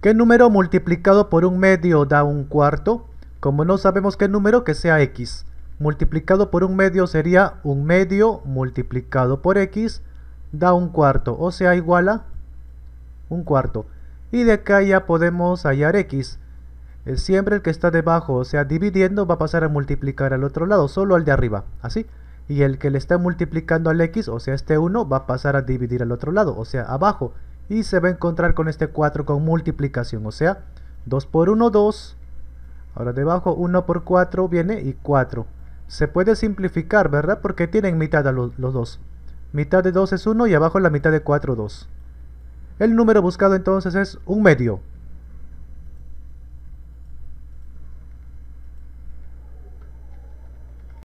¿Qué número multiplicado por un medio da un cuarto? Como no sabemos qué número, que sea x. Multiplicado por un medio sería un medio multiplicado por x da un cuarto, o sea, igual a un cuarto. Y de acá ya podemos hallar x. Siempre el que está debajo, o sea, dividiendo, va a pasar a multiplicar al otro lado, solo al de arriba, así. Y el que le está multiplicando al x, o sea, este 1, va a pasar a dividir al otro lado, o sea, abajo y se va a encontrar con este 4 con multiplicación, o sea, 2 por 1, 2, ahora debajo 1 por 4 viene y 4. Se puede simplificar, ¿verdad? Porque tienen mitad los, los dos. Mitad de 2 es 1 y abajo la mitad de 4, 2. El número buscado entonces es un medio.